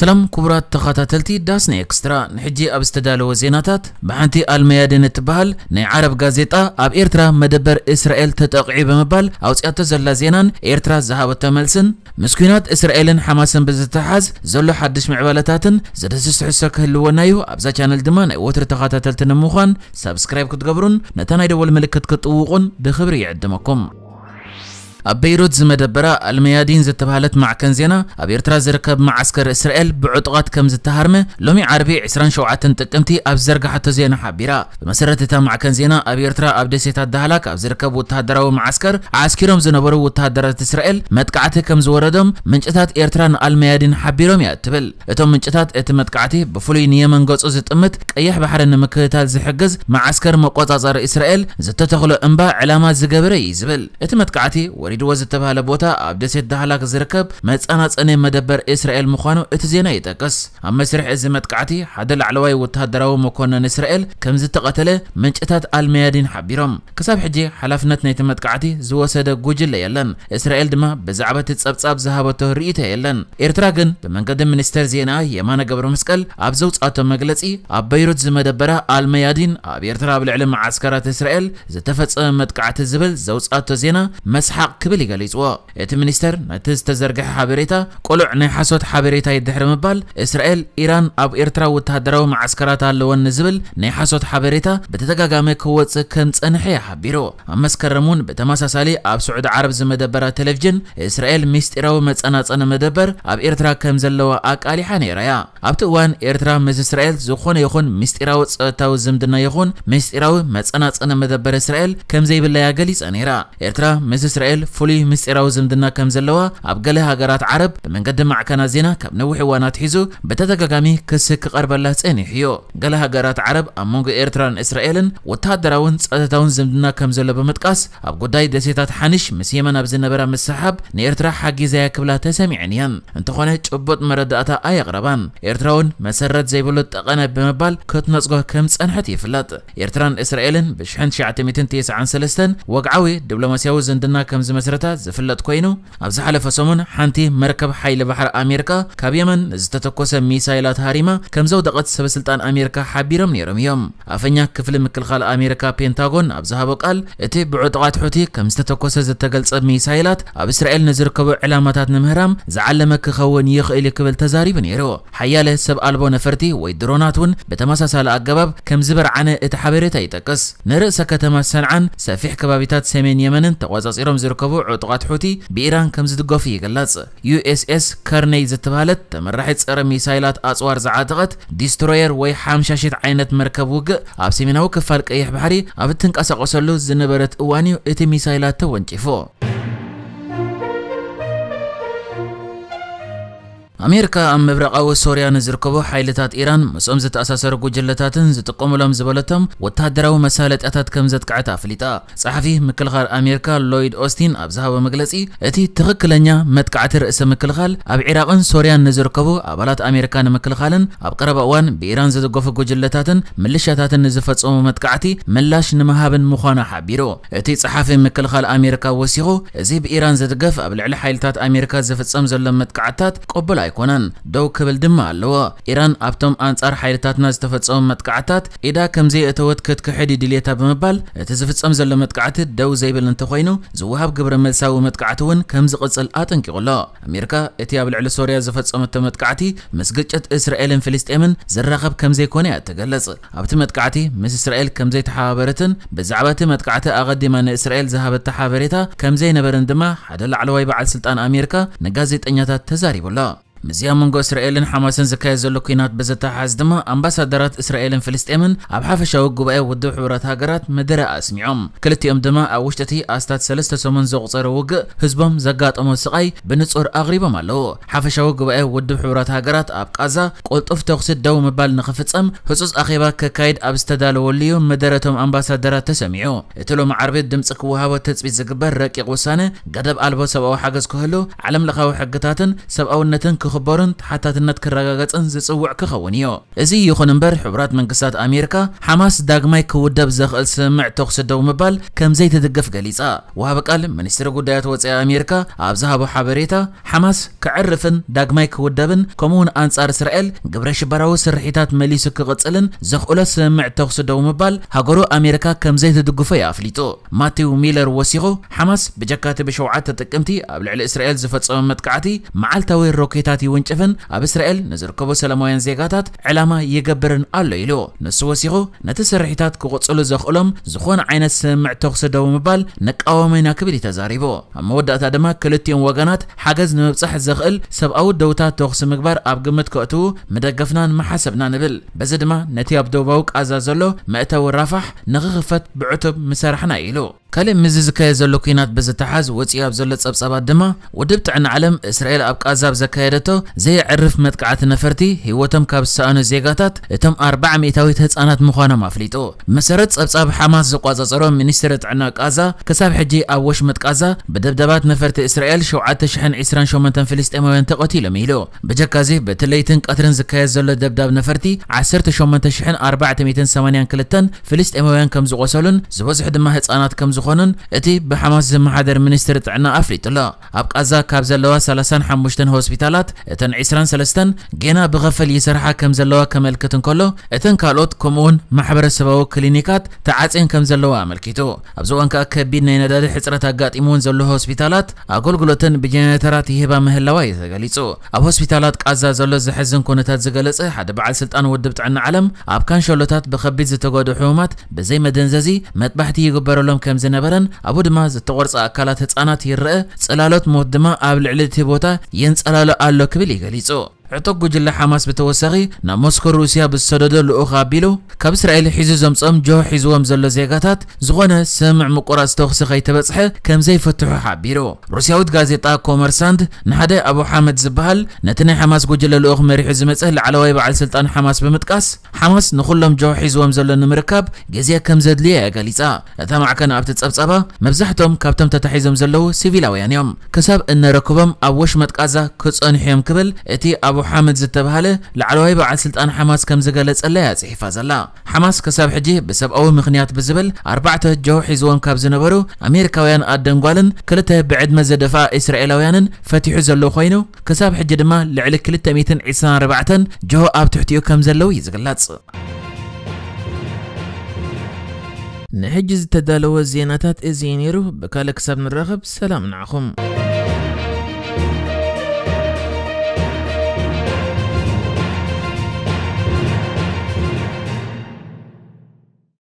سلام كبرات تخاتاتلتي داسني اكسترا نحجي اب استدالو زيناتات بحنتي الميادن التبهل ني عرب غازيطا اب ايرترا مدبر اسرائيل تتقعي بمبال او سياتو زلا زينان ايرترا زهاب تملسن مسكينات اسرائيلن حماسن بزتحاز زلو حدش معبالتاتن زدسس حسك هلونايو ابزا شانل دما ناي وتر تخاتاتلتن مخان سبسكرايب كتقبرون نتانا يدول ملكت كتوقون بخبري يعدمكم أبيروت زم الميادين زت زتبهلت مع كنزينا أبيرترا زركب مع عسكر إسرائيل بعطقات كم زت زتهرمة لومي عربي عسران شوعة تقمتي أب حتى زينا حبيرا بمسرتتا مع كنزينا أبيرترا أبدسيت الدهلاك أب زركب وتهدروا مع عسكر عسكرهم زنبرو وتهدرت إسرائيل متقعت كم زوردم منجتات إيرتران الميادين حبيرهم يا تبل እቶም ምንጭታት እቲ መጥቃዕቲ ብፍሉይ ንየመን ገጹ ዝጥምት ቀይሕ ባሕሪ ንምክትታል ዝሕግዝ ማዓስከር መቆጻጸሪ እስራኤል ዝተተኽሎ እምባ ዕላማ ዝገበረ እዩ ዝብል እቲ መጥቃዕቲ ወሪድዎ ዝተባህለ ቦታ ኣብ ደሴት ዳህላክ ዝርከብ መፀናፀኒ መደበር እስራኤል ምዃኑ እቲ ዜና ይጠቅስ ኣብ መስርሕ እዚ መጥቃዕቲ ሓደ ላዕለዋይ ወተሃደራዊ መኮነን እስራኤል ከም ዝተቐተለ ምንጭታት ኣልመያዲን ሓቢሮም ክሳብ ሕጂ ሓላፍነት ናይቲ መጥቃዕቲ ዝወሰደ ጉጅለ የለን እስራኤል ድማ ብዛዕባ እቲ ጸብጻብ ዝሃበቶ ርእቶ የለን ኤርትራ ግን ብመንገዲ ሚኒስተር ዜና የማነ ገብረ መስቀል ኣብ ዘውፅኣቶ መግለጺ ኣብ በይሩት ዝመደበረ ኣልመያዲን ኣብ ኤርትራ ኣብ ልዕሊ መዓስከራት እስራኤል ዝተፈጸመ መጥቃዕቲ ዝብል ዘውፅኣቶ ዜና መስሓቅ ክብል ይገሊፅዎ እቲ ሚኒስተር ነቲ ዝተዘርግሐ ሓበሬታ ቆልዕ ናይ ሓሶት ሓበሬታ ይድሕሪ ምባል እስራኤል ኢራን ኣብ ኤርትራ ወተሃደራዊ ማዓስከራት ኣለወን ዝብል ናይ ሓሶት ሓበሬታ ብተደጋጋሚ ክወፅእ ከም ፀንሐ ይሓቢሩ ኣብ መስከረም እውን ብተመሳሳሊ ኣብ ስዑድ ዓረብ ዝመደበራ ቴሌቭዥን እስራኤል ምስጢራዊ መፀናፀኒ መደበር ኣብ ኤርትራ ከም ዘለዋ ኣቃሊሓ ነይራ እያ ኣብቲ እዋን ኤርትራ ምስ እስራኤል ዝኾነ ይኹን ምስጢራዊ ፀወታዊ ዝምድና ይኹን ምስጢራዊ መፀናፀኒ መደበር እስራኤል ከም ዘይብለያ ገሊፀ ነይራ ኤርትራ ምስ እስራኤል ፍሉይ ምስ ኤራዊ ዝምድና ከም ዘለዋ ኣብ ገለ ሃገራት ዓረብ ብመንገዲ ማዕከና ዜና ካብ ነዊሕ እዋናት ሒዙ ብተደጋጋሚ ክስ ክቐርበላ ጸኒሕ እዩ ገለ ሃገራት ዓረብ ኣብ መንጎ ኤርትራን እስራኤልን ወተሃደራውን ጸጥታውን ዝምድና ከም ዘሎ ብምጥቃስ ኣብ ጉዳይ ደሴታት ሓንሽ ምስ የመን ኣብ ዝነበራ ምስሓብ ንኤርትራ ሓጊዛያ ክብላ ተሰሚዐን እየን እንተኾነ ጭቡጥ መረዳእታ ኣየቕረባን ኤርትራውን መሰረት ዘይብሉ ጠቐነ ብምባል ክትነጽጎ ከም ጸንሐት ይፍለጥ ኤርትራን እስራኤልን ብ1993 ወግዓዊ ዲፕሎማስያዊ ዝምድና ከም ዝመ ዝመስረታ ዝፍለጥ ኮይኑ ኣብ ዝሓለፈ ሰሙን ሓንቲ መርከብ ሓይሊ ባሕሪ ኣሜሪካ ካብ የመን ዝተተኮሰ ሚሳይላት ሃሪማ ከም ዘውደቐት ሰበስልጣን ኣሜሪካ ሓቢሮም ነይሮም እዮም ኣፈኛ ክፍሊ ምክልኻል ኣሜሪካ ፔንታጎን ኣብ ዝሃቦ ቃል እቲ ብዕጡቓት ሑቲ ከም ዝተተኮሰ ዝተገልጸ ሚሳይላት ኣብ እስራኤል ንዝርከቡ ዕላማታት ንምህራም ዝዓለመ ክኸውን ይኽእል እዩ ክብል ተዛሪቡ ነይሩ ሓያለ ሰብ ኣልቦ ነፈርቲ ወይ ድሮናት እውን ብተመሳሳሊ ኣገባብ ከም ዝበርዓነ እቲ ሓበሬታ ይጠቅስ ንርእሰ ከተማ ሰንዓን ሰፊሕ ከባቢታት ሰሜን የመንን ተቆጻፂሮም ዝርከቡ ዝቐብዑ ጥቓት ሁቲ ብኢራን ከም ዝድገፉ ይገልጽ ዩኤስኤስ ከርነይ ዝተባህለት ተመራሒት ፀረ ሚሳይላት ኣፅዋር ዝዓተቐት ዲስትሮየር ወይ 5000 ዓይነት መርከብ ውግእ ኣብ ሰሜናዊ ክፋል ቀይሕ ባሕሪ ኣብ እትንቀሳቐሰሉ ዝነበረት እዋን እዩ እቲ ሚሳይላት ተወንጪፉ أميركا أم مبرق أو سوريا نزركبو حيلتات إيران مسؤوم زت أساسر جلتات زتقوم لهم زبلتهم وتهدروا مسالة أتات كم زت كعتا فليتا صحفي مكلغال أميركا لويد أوستين أبزها ومجلسي أتي تغك لنيا تغكلنيا متكعت رئيس مكلغال أب عراق سوريا نزركبو أبلات أمريكا مكلغال أب قرب أوان بإيران زت زتقف جلتات ملشاتات نزفت صوم أم متكعتي ملاش نمهاب مخانا حبيرو أتي صحفي مكلغال أميركا وسيغو زي بإيران زتقف أبلع حيلتات أميركا زفت صوم زلم متكعتات قبل ايكونن دو كبل دما لو ايران ابتم انصار حيرتاتنا استفصم متقعتات ادا كمزي اتوت كت كحدي ديليتا بمبال تزفصم زله متقعت دو زيبل انت خوينو زوهاب غبر ملساو متقعتون كمز قصل اتن كيقولا امريكا اتياب لعل سوريا زفصم متقعتي مسجچت اسرائيل فلسطين زرغب كمزي كون يتغلص ابتم متقعتي مس اسرائيل كمزي تحابرتن بزعبات متقعت اقدم ان اسرائيل ذهب التحابريتا كمزي نبرندما حدل علوي بعد سلطان امريكا نغازيت انياتا تزاري بولا ምስኦም እስራኤልን ሓማስን ዘካየድ ዘሎ ኩናት በዘተሓሓዝ ድማ ኣምባሳደራት እስራኤልን ፍልስጥኤምን ኣብ ሓፈሻዊ ጉባኤ ውድብ ሕቡራት ሃገራት መደረ ኣስሚዖም ክልቲኦም ድማ ኣብ ውሽጢ እቲ ኣስታት ሰለስተ ሰሙን ዘቑፀረ ውግእ ህዝቦም ዘጋጠሞ ስቓይ ብንጹር ኣቕሪቦም ኣለዉ ሓፈሻዊ ጉባኤ ውድብ ሕቡራት ሃገራት ኣብ ቃዛ ቁልጡፍ ተኽሲ ደው ምባል ንኽፍጸም ህጹጽ ኣኼባ ከካይድ ኣብ ዝተዳለወሉ እዩ መደረቶም ኣምባሳደራት ተሰሚዑ እቲ ሎም ዓርቢ ድምፂ ክወሃቦ ተፅቢት ዝግበር ረቂቕ ውሳነ ገደብ ኣልቦ ሰብኣዊ ሓገዝ ክህሉ ዓለም ለኻዊ ሕግታትን ሰብኣውነትን ክኽበሩን ተሓታትነት ክረጋገፅን ዝፅውዕ ክኸውን እዩ እዚ ይኹን እምበር ሕቡራት መንግስታት ኣሜሪካ ሓማስ ዳግማይ ክውደብ ዘኽእል ስምዕ ተኩስ ደው ምባል ከምዘይትድገፍ ገሊጻ ወሃቢ ቃል ሚኒስትሪ ጉዳያት ወፃኢ ኣሜሪካ ኣብ ዝሃቦ ሓበሬታ ሓማስ ክዕርፍን ዳግማይ ክውደብን ከምኡውን ኣንጻር እስራኤል ግብረ ሽበራዊ ስርሒታት መሊሱ ክቕፅልን ዘኽእሎ ስምዕ ተኩስ ደው ምባል ሃገሩ ኣሜሪካ ከምዘይትድግፎ እዩ ኣፍሊጡ ማቴው ሚለር ወሲኹ ሓማስ ብጀካቲ ብሸውዓተ ጥቅምቲ ኣብ ልዕሊ እስራኤል ዝፈጸመ መጥቃዕቲ መዓልታዊ ሮኬታት ጥቃት ይወንጨፍን ኣብ እስራኤል ንዝርከቡ ሰላማውያን ዜጋታት ዕላማ ይገብርን ኣሎ ኢሉ ንሱ ወሲኹ ነቲ ስርሒታት ክቕፅሉ ዘኽእሎም ዝኾነ ዓይነት ስምምዕ ተኽሰዶ ብምባል ነቃወመና ክብል እዩ ተዛሪቡ ኣብ መወዳእታ ድማ ክልቲኦም ወገናት ሓገዝ ንምብፃሕ ዘኽእል ሰብኣዊ ደውታት ተኽሲ ምግባር ኣብ ግምት ክእትዉ መደገፍናን መሓሰብና ንብል በዚ ድማ ነቲ ኣብ ደቡባዊ ቃዛ ዘሎ መእተዊ ራፋሕ ንኽኽፈት ብዕቱብ ምሰርሕና ኢሉ كلم مززكاي زلو كينات بزتحاز وصياب زلو صبصبات دما ودبت عن عالم اسرائيل اب قازاب زكايدتو زي عرف متقعت نفرتي هيوتم كاب سانو زيغاتات اتم 400 ህፃናት ምዃኖም ኣፍሊጡ መሰረት ጸብጻብ ሓማስ ዝቋጸጸሮ ሚኒስትር ጥዕና ቃዛ ክሳብ ሕጂ ኣብ ወሽመት ቃዛ ብደብደባት ነፈርቲ እስራኤል 728 ፍልስጤማውያን ተቐቲሎም ኢሉ ብጀካዚ በትለይትን ቀትርን ዝካየድ ዘሎ ደብዳብ ነፈርቲ 18482 ፍልስጤማውያን ከም ዝቆሰሉን ዝበዝሑ ድማ ህፃናት ከም زخونن اتی به حماس زمحادر منیستر تعنا افریت لا اب قزا کاب زلوا سلسن حموشتن هوسپیتالات اتن عسران سلستن گینا بغفل یسرحا کم زلوا کملکتن کلو اتن کالوت کومون محبر سباو کلینیکات تعاتین کم زلوا ملکیتو اب زوان که کبید نینا داد حسرت اگات ایمون زلو هوسپیتالات اگل گلوتن بجنیتراتی هبا مهلوای زگلیتو اب هوسپیتالات قزا زلو زحزن کنتات زگلس احد بعد سلطان ودبت عنا علم اب کان شلوتات بخبید زتگاد حومات بزی مدنززی مطبحتی گبرالام کم زن ዝነበረን ኣብኡ ድማ ዝተቖርፀ ኣካላት ህፃናት ይርአ ፅላሎት ሞት ድማ ኣብ ልዕሊ እቲ ቦታ የንፀላሎ ኣሎ ክብል ይገሊጹ عطق جل حماس بتوسخي نامسكو روسيا بالسدد لأخا بيلو كاب إسرائيل حيزو زمصم جو حيزوهم زلو زيغاتات زغونا سمع مقراس توخسخي تبصح كم زي فتحو حابيرو روسيا روسياوت غازيطا كومرساند نحدي أبو حامد زبهل نتني حماس جل لأخ مريح زمصه لعلوي بعل سلطان حماس بمتقاس حماس نخلهم جو حيزوهم زلو نمركاب جزيا كم زدليا قاليصا اتا معكن ابت تصبصبا مبزحتهم كابتم تتحيزم زلو سيفيلاويان يوم كساب ان ركبهم ابوش وشمت قازا كصنحيهم كبل اتي أبو ኣቡ ሓመድ ዝተባሃለ ላዕለዋይ በዓል ስልጣን ሓማስ ከም ዝገለጸላ እያ ጽሒፋ ዘላ ሓማስ ክሳብ ሕጂ ብሰብኣዊ ምኽንያት ብዝብል ኣርባዕተ ህጃው ሒዝዎም ካብ ዝነበሩ ኣሜሪካውያን ኣደንጓልን ክልተ ብዕድመ ዘደፋ እስራኤላውያንን ፈቲሑ ዘሎ ኮይኑ ክሳብ ሕጂ ድማ ልዕሊ 224 ጆ ኣብ ትሕቲኡ ከም ዘለዉ እዩ ዝግለጽ ንሕጂ ዝተዳለወ ዜናታት እዚ ነይሩ ብካልእ ክሳብ ንራኸብ ሰላም ንዓኹም